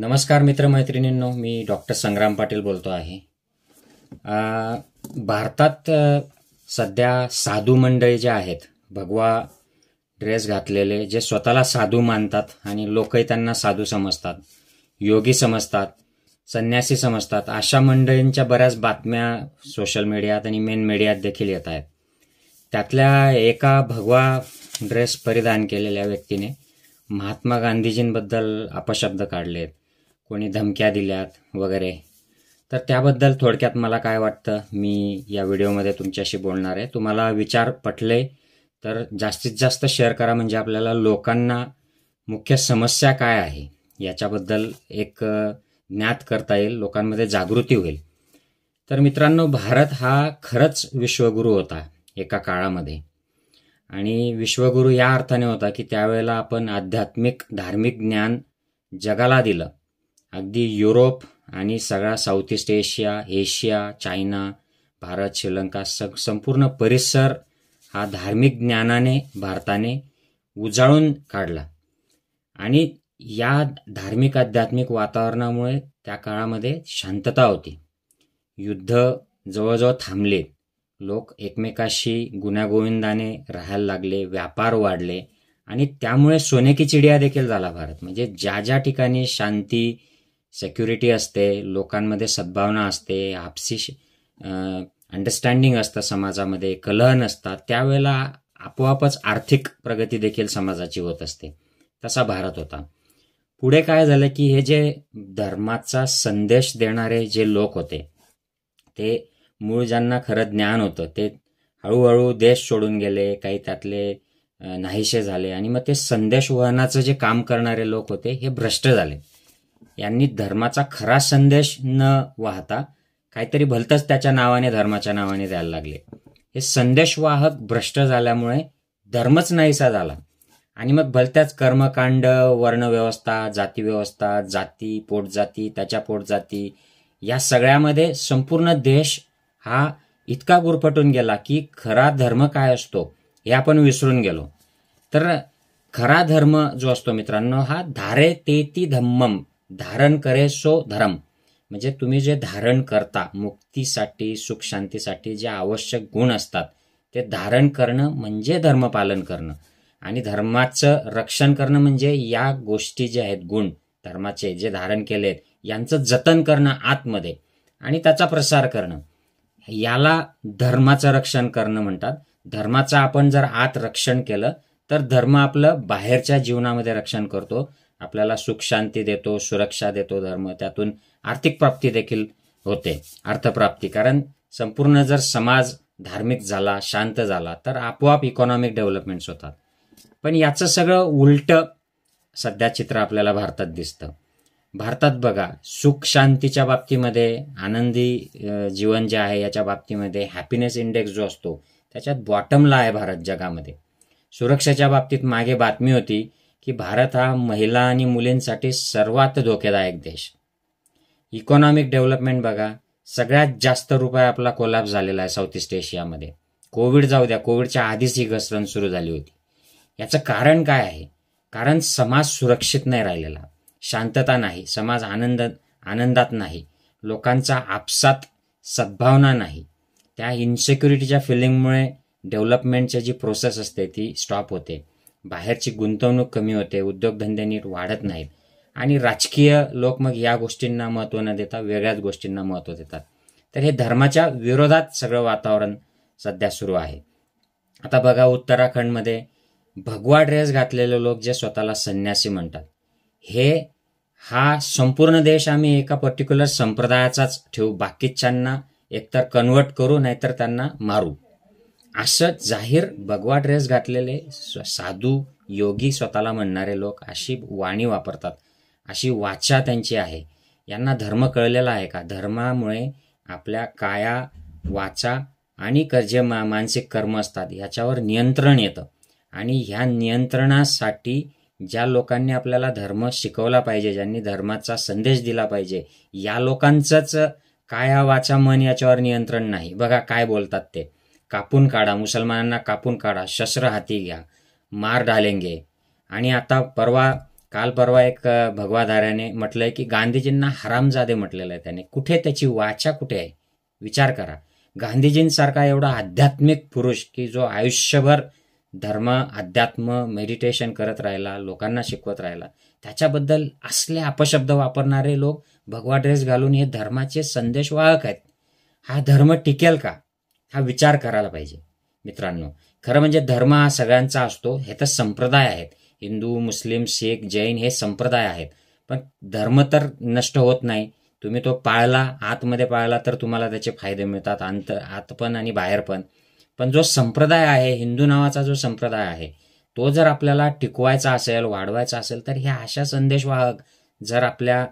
नमस्कार मित्रमैत्रिणींनो मी डॉक्टर संग्राम पाटील बोलतो आहे भारतात सध्या साधू मंडळी जे आहेत भगवा ड्रेस घातलेले जे स्वतःला साधू मानतात आणि लोकही त्यांना साधू समजतात योगी समजतात संन्यासी समजतात अशा मंडळींच्या बऱ्याच बातम्या सोशल मीडियात आणि मेन मीडियात देखील येत आहेत त्यातल्या एका भगवा ड्रेस परिधान केलेल्या व्यक्तीने महात्मा गांधीजींबद्दल अपशब्द काढले आहेत कोणी धमक्या दिल्यात वगैरे तर त्याबद्दल थोडक्यात मला काय वाटतं मी या व्हिडिओमध्ये तुमच्याशी बोलणार आहे तुम्हाला विचार पटले तर जास्तीत जास्त शेअर करा म्हणजे आपल्याला लोकांना मुख्य समस्या काय आहे याच्याबद्दल एक ज्ञात करता येईल लोकांमध्ये जागृती होईल तर मित्रांनो भारत हा खरंच विश्वगुरू होता एका काळामध्ये आणि विश्वगुरू या अर्थाने होता की त्यावेळेला आपण आध्यात्मिक धार्मिक ज्ञान जगाला दिलं अगदी युरोप आणि सगळा south east Asia Asia China Bharat Sri Lanka स संपूर्ण परिसर हा धार्मिक ज्ञानाने भारताने उजाळून काढला आणि या धार्मिक आध्यात्मिक वातावरणामुळे त्या काळामध्ये शांतता होती युद्ध जवळजवळ थांबले लोक एकमेकाशी गुण्यागोविंदाने राहायला लागले व्यापार वाढले आणि त्यामुळे सोनेकी चिडिया देखील झाला भारत म्हणजे ज्या ज्या ठिकाणी शांती सेक्युरिटी असते लोकांमध्ये सद्भावना असते आपसी अंडरस्टँडिंग असतं समाजामध्ये कलह असतात त्यावेळेला आपोआपच आर्थिक प्रगती देखील समाजाची होत असते तसा भारत होता पुढे काय झालं की हे जे धर्माचा संदेश देणारे जे लोक होते ते मूळ ज्यांना खरं ज्ञान होतं ते हळूहळू देश सोडून गेले काही त्यातले नाहीसे झाले आणि मग ते संदेशवहनाचं जे काम करणारे लोक होते हे भ्रष्ट झाले यांनी धर्माचा खरा संदेश न वाहता काहीतरी भलतंच त्याच्या नावाने धर्माच्या नावाने द्यायला लागले हे संदेशवाहक भ्रष्ट झाल्यामुळे धर्मच नाहीसा झाला आणि मग भलत्याच कर्मकांड वर्णव्यवस्था जातीव्यवस्था जाती पोटजाती त्याच्या पोटजाती या सगळ्यामध्ये संपूर्ण देश हा इतका गुरफटून गेला की खरा धर्म काय असतो हे आपण विसरून गेलो तर खरा धर्म जो असतो मित्रांनो हा धारे ते ती धम्मम धारण करे सो धर्म म्हणजे तुम्ही जे धारण करता मुक्तीसाठी सुख शांतीसाठी जे आवश्यक गुण असतात ते धारण करणं म्हणजे धर्मपालन करणं आणि धर्माचं रक्षण करणं म्हणजे या गोष्टी ज्या आहेत गुण धर्माचे जे धारण केले आहेत यांचं जतन करणं आतमध्ये आणि त्याचा प्रसार करणं याला धर्माचं रक्षण करणं म्हणतात धर्माचं आपण जर आत रक्षण केलं तर धर्म आपलं बाहेरच्या जीवनामध्ये रक्षण करतो आपल्याला सुख शांती देतो सुरक्षा देतो धर्म त्यातून आर्थिक प्राप्ती देखील होते अर्थप्राप्ती कारण संपूर्ण जर समाज धार्मिक झाला शांत झाला तर आपोआप इकॉनॉमिक डेव्हलपमेंट्स होतात पण याचं सगळं उलटं सध्या चित्र आपल्याला भारतात दिसतं भारतात बघा सुख शांतीच्या बाबतीमध्ये आनंदी जीवन जे आहे याच्या बाबतीमध्ये हॅपीनेस इंडेक्स जो असतो त्याच्यात बॉटमला आहे भारत जगामध्ये सुरक्षेच्या बाबतीत मागे बातमी होती की भारत हा महिला आणि मुलींसाठी सर्वात धोकेदायक देश इकॉनॉमिक डेव्हलपमेंट बघा सगळ्यात जास्त रुपये आपला कोलॅप्स झालेला आहे साऊथ ईस्ट एशियामध्ये कोविड जाऊ द्या कोविडच्या आधीच ही घसरण सुरू झाली होती याचं कारण काय आहे कारण समाज सुरक्षित नाही राहिलेला शांतता नाही समाज आनंद आनंदात नाही लोकांचा आपसात सद्भावना नाही त्या इन्सेक्युरिटीच्या फिलिंगमुळे डेव्हलपमेंटची जी प्रोसेस असते ती स्टॉप होते बाहेरची गुंतवणूक कमी होते उद्योगधंदे नीट वाढत नाहीत आणि राजकीय लोक मग या गोष्टींना महत्त्व न देता वेगळ्याच गोष्टींना महत्त्व देतात तर हे धर्माच्या विरोधात सगळं वातावरण सध्या सुरू आहे आता बघा उत्तराखंडमध्ये भगवा ड्रेस घातलेले लोक जे स्वतःला संन्यासी म्हणतात हे हा संपूर्ण देश आम्ही एका पर्टिक्युलर संप्रदायाचाच ठेवू बाकीच्यांना एकतर कन्वर्ट करू नाहीतर त्यांना मारू असं जाहीर भगवा ड्रेस घातलेले साधू योगी स्वतःला म्हणणारे लोक अशी वाणी वापरतात अशी वाचा त्यांची आहे यांना धर्म कळलेला आहे का धर्मामुळे आपल्या काया वाचा आणि जे मा मानसिक कर्म असतात ह्याच्यावर नियंत्रण येतं आणि ह्या नियंत्रणासाठी ज्या लोकांनी आपल्याला धर्म शिकवला पाहिजे ज्यांनी धर्माचा संदेश दिला पाहिजे या लोकांचंच काया वाचा मन याच्यावर नियंत्रण नाही बघा काय बोलतात ते कापून काढा मुसलमानांना कापून काढा शस्त्र हाती घ्या मार डालेंगे आणि आता परवा काल परवा एक भगवाधाऱ्याने म्हटलंय की गांधीजींना हरामजादे म्हटलेलं आहे त्याने कुठे त्याची वाचा कुठे आहे विचार करा गांधीजींसारखा एवढा आध्यात्मिक पुरुष की जो आयुष्यभर धर्म अध्यात्म मेडिटेशन करत राहिला लोकांना शिकवत राहिला त्याच्याबद्दल असले अपशब्द वापरणारे लोक भगवा ड्रेस घालून हे धर्माचे संदेशवाहक आहेत हा धर्म टिकेल का हा विचार करायला पाहिजे मित्रांनो खरं म्हणजे धर्म हा सगळ्यांचा असतो हे तर संप्रदाय आहेत हिंदू मुस्लिम शीख जैन हे संप्रदाय आहेत पण धर्म तर नष्ट होत नाही तुम्ही तो पाळला आतमध्ये पाळला तर तुम्हाला त्याचे फायदे मिळतात अंत आत पण आणि बाहेर पण पण जो संप्रदाय आहे हिंदू नावाचा जो संप्रदाय आहे तो जर आपल्याला टिकवायचा असेल वाढवायचा असेल तर हे अशा संदेशवाहक जर आपल्या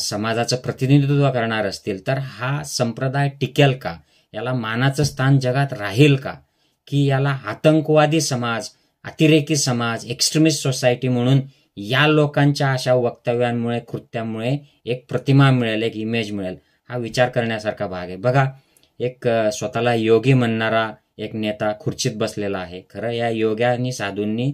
समाजाचं प्रतिनिधित्व करणार असतील तर हा संप्रदाय टिकेल का याला मानाचं स्थान जगात राहील का की याला आतंकवादी समाज अतिरेकी समाज एक्स्ट्रीमिस्ट सोसायटी म्हणून या लोकांच्या अशा वक्तव्यांमुळे कृत्यामुळे एक प्रतिमा मिळेल एक इमेज मिळेल हा विचार करण्यासारखा भाग आहे बघा एक स्वतःला योगी म्हणणारा एक नेता खुर्चीत बसलेला आहे खरं या योग्यानी साधूंनी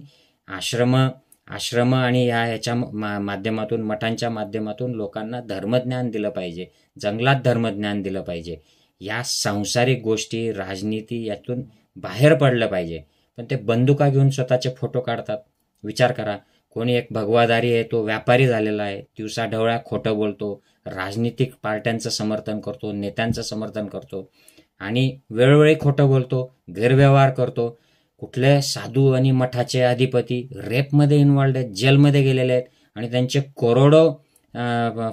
आश्रम आश्रम आणि या ह्याच्या मा माध्यमातून मठांच्या माध्यमातून लोकांना धर्मज्ञान दिलं पाहिजे जंगलात धर्मज्ञान दिलं पाहिजे या सांसारिक गोष्टी राजनीती यातून बाहेर पडलं पाहिजे पण ते बंदुका घेऊन स्वतःचे फोटो काढतात विचार करा कोणी एक भगवादारी आहे तो व्यापारी झालेला आहे दिवसा ढवळ्या खोटं बोलतो राजनीतिक पार्ट्यांचं समर्थन करतो नेत्यांचं समर्थन करतो आणि वेळोवेळी खोटं बोलतो गैरव्यवहार करतो कुठले साधू आणि मठाचे अधिपती रेपमध्ये इन्वॉल्ड आहेत जेलमध्ये गेलेले आहेत आणि त्यांचे करोडो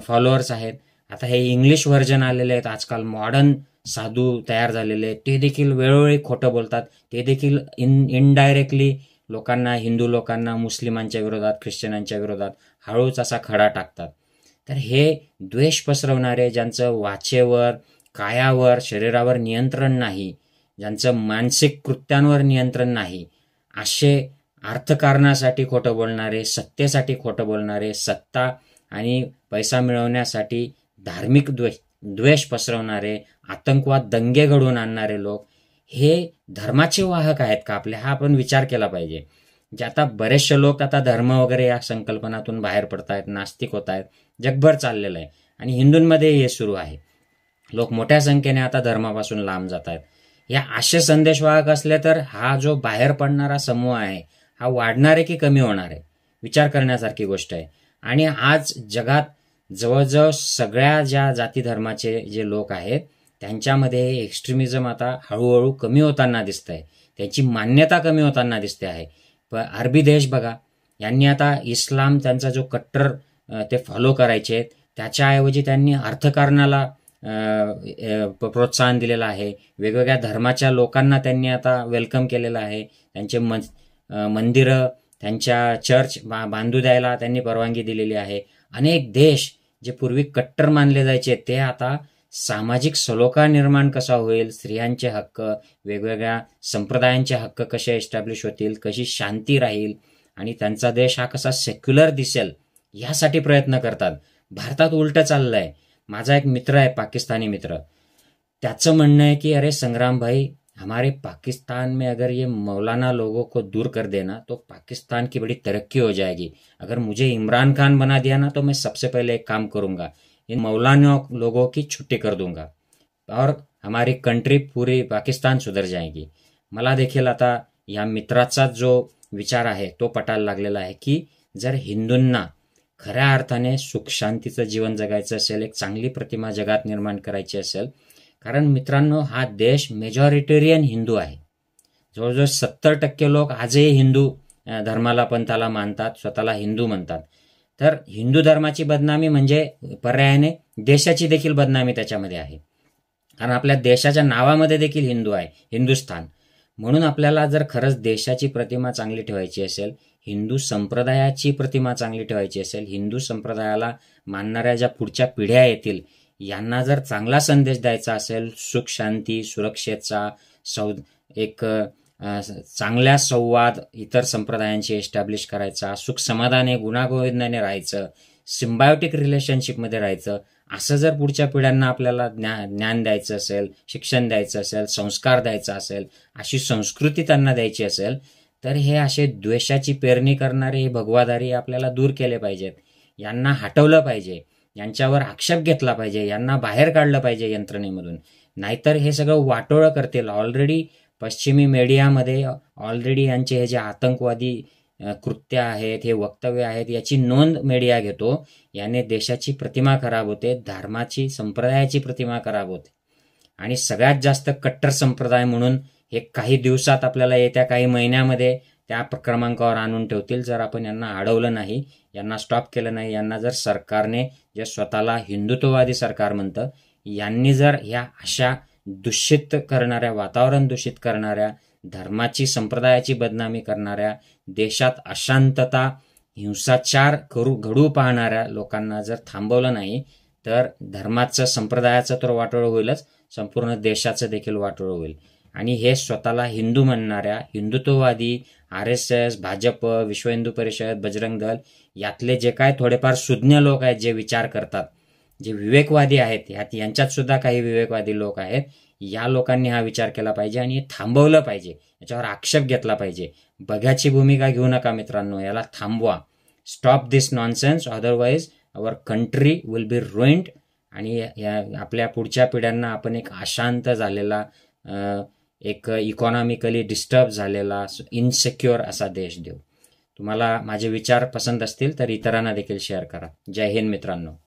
फॉलोअर्स आहेत आता हे इंग्लिश व्हर्जन आलेले आहेत आजकाल मॉडर्न साधू तयार झालेले ते देखील वेळोवेळी खोटं बोलतात ते देखील इन इनडायरेक्टली लोकांना हिंदू लोकांना मुस्लिमांच्या विरोधात ख्रिश्चनांच्या विरोधात हळूच असा खडा टाकतात तर हे द्वेष पसरवणारे ज्यांचं वाचेवर कायावर शरीरावर नियंत्रण नाही ज्यांचं मानसिक कृत्यांवर नियंत्रण नाही असे अर्थकारणासाठी खोटं बोलणारे सत्तेसाठी खोटं बोलणारे सत्ता आणि पैसा मिळवण्यासाठी धार्मिक द्वेष द्वेष पसरवणारे आतंकवाद दंगे घडवून आणणारे लोक हे धर्माचे वाहक आहेत का आपले हा आपण विचार केला पाहिजे जे आता बरेचसे लोक आता धर्म वगैरे या संकल्पनातून बाहेर पडत आहेत नास्तिक होत आहेत जगभर चाललेलं आहे आणि हिंदूंमध्ये हे सुरू आहे लोक मोठ्या संख्येने आता धर्मापासून लांब जात आहेत या असे संदेशवाहक असले तर हा जो बाहेर पडणारा समूह आहे हा वाढणार आहे की कमी होणार आहे विचार करण्यासारखी गोष्ट आहे आणि आज जगात जवळजवळ सगळ्या ज्या जाती धर्माचे जे लोक आहेत त्यांच्यामध्ये एक्स्ट्रीमिझम आता हळूहळू कमी होताना दिसतं आहे त्याची मान्यता कमी होताना दिसते आहे पण अरबी देश बघा यांनी आता इस्लाम त्यांचा जो कट्टर ते फॉलो करायचे आहेत त्याच्याऐवजी त्यांनी अर्थकारणाला प्रोत्साहन दिलेलं आहे वेगवेगळ्या धर्माच्या लोकांना त्यांनी आता वेलकम केलेलं आहे त्यांचे मं मंदिरं त्यांच्या चर्च बा बांधू द्यायला त्यांनी परवानगी दिलेली आहे अनेक देश जे पूर्वी कट्टर मानले जायचे ते आता सामाजिक सलोखा निर्माण कसा होईल स्त्रियांचे हक्क वेगवेगळ्या संप्रदायांचे हक्क कसे एस्टॅब्लिश होतील कशी शांती राहील आणि त्यांचा देश हा कसा सेक्युलर दिसेल यासाठी प्रयत्न करतात भारतात उलट चाललंय माझा एक मित्र आहे पाकिस्तानी मित्र त्याचं म्हणणं आहे की अरे संग्रामभाई हमारे पाकिस्तान में अगर ये मौलाना लोगों को दूर कर देना तो पाकिस्तान की बड़ी तरक्की हो जाएगी अगर मुझे इमरान खान बना दिया ना तो मैं सबसे पहले एक काम करूँगा इन मौलाना लोगों की छुट्टी कर दूंगा और हमारी कंट्री पूरी पाकिस्तान सुधर जाएगी मला देखील आता या मित्राचा जो विचार आहे तो पटायला लागलेला आहे की जर हिंदूंना खऱ्या अर्थाने सुख शांतीचं जीवन जगायचं असेल एक चांगली प्रतिमा जगात निर्माण करायची असेल कारण मित्रांनो हा देश मेजॉरिटेरियन हिंदू आहे जवळजवळ सत्तर टक्के लोक आजही हिंदू धर्माला पंथाला मानतात स्वतःला हिंदू म्हणतात तर हिंदू धर्माची बदनामी म्हणजे पर्यायाने देशाची देखील बदनामी त्याच्यामध्ये आहे कारण आपल्या देशाच्या नावामध्ये देखील हिंदू आहे हिंदुस्थान म्हणून आपल्याला जर खरंच देशाची प्रतिमा चांगली ठेवायची असेल हिंदू संप्रदायाची प्रतिमा चांगली ठेवायची असेल हिंदू संप्रदायाला मानणाऱ्या ज्या पुढच्या पिढ्या येतील यांना जर चांगला संदेश द्यायचा असेल सुख शांती सुरक्षेचा सौ एक चांगल्या संवाद इतर संप्रदायांशी एस्टॅब्लिश करायचा सुख समाधाने गुणागोविंदाने राहायचं सिम्बायोटिक रिलेशनशिपमध्ये राहायचं असं जर पुढच्या पिढ्यांना आपल्याला ज्ञा ज्ञान द्यायचं असेल शिक्षण द्यायचं असेल संस्कार द्यायचा असेल अशी संस्कृती त्यांना द्यायची असेल तर हे असे द्वेषाची पेरणी करणारे हे भगवादारी आपल्याला दूर केले पाहिजेत यांना हटवलं पाहिजे यांच्यावर आक्षेप घेतला पाहिजे यांना बाहेर काढलं पाहिजे यंत्रणेमधून नाहीतर हे सगळं वाटोळं करतील ऑलरेडी पश्चिमी मीडियामध्ये ऑलरेडी यांचे हे जे आतंकवादी कृत्य आहेत हे वक्तव्य आहेत याची नोंद मीडिया घेतो याने देशाची प्रतिमा खराब होते धर्माची संप्रदायाची प्रतिमा खराब होते आणि सगळ्यात जास्त कट्टर संप्रदाय म्हणून हे काही दिवसात आपल्याला येत्या काही महिन्यामध्ये त्या क्रमांकावर आणून ठेवतील जर आपण यांना अडवलं नाही यांना स्टॉप केलं नाही यांना जर सरकारने जे स्वतःला हिंदुत्ववादी सरकार म्हणतं यांनी जर ह्या अशा दूषित करणाऱ्या वातावरण दूषित करणाऱ्या धर्माची संप्रदायाची बदनामी करणाऱ्या देशात अशांतता हिंसाचार करू घडू पाहणाऱ्या लोकांना जर थांबवलं नाही तर धर्माचं संप्रदायाचं तर वाटोळ होईलच संपूर्ण देशाचं देखील वाटोळ होईल आणि हे स्वतःला हिंदू म्हणणाऱ्या हिंदुत्ववादी आर एस एस भाजप विश्व हिंदू परिषद बजरंग दल यातले जे काय थोडेफार सुज्ञ लोक आहेत जे विचार करतात जे विवेकवादी आहेत ह्यात यांच्यात सुद्धा काही विवेकवादी लोक आहेत या लोकांनी हा विचार केला पाहिजे आणि थांबवलं पाहिजे याच्यावर आक्षेप घेतला पाहिजे बघ्याची भूमिका घेऊ नका मित्रांनो याला थांबवा stop this nonsense otherwise our country will be ruined आणि या आपल्या पुढच्या पिढ्यांना आपण एक अशांत झालेला एक इकॉनॉमिकली डिस्टर्ब झालेला इनसेक्युअर असा देश देऊ तुम्हाला माझे विचार पसंत असतील तर इतरांना देखील शेअर करा जय हिंद मित्रांनो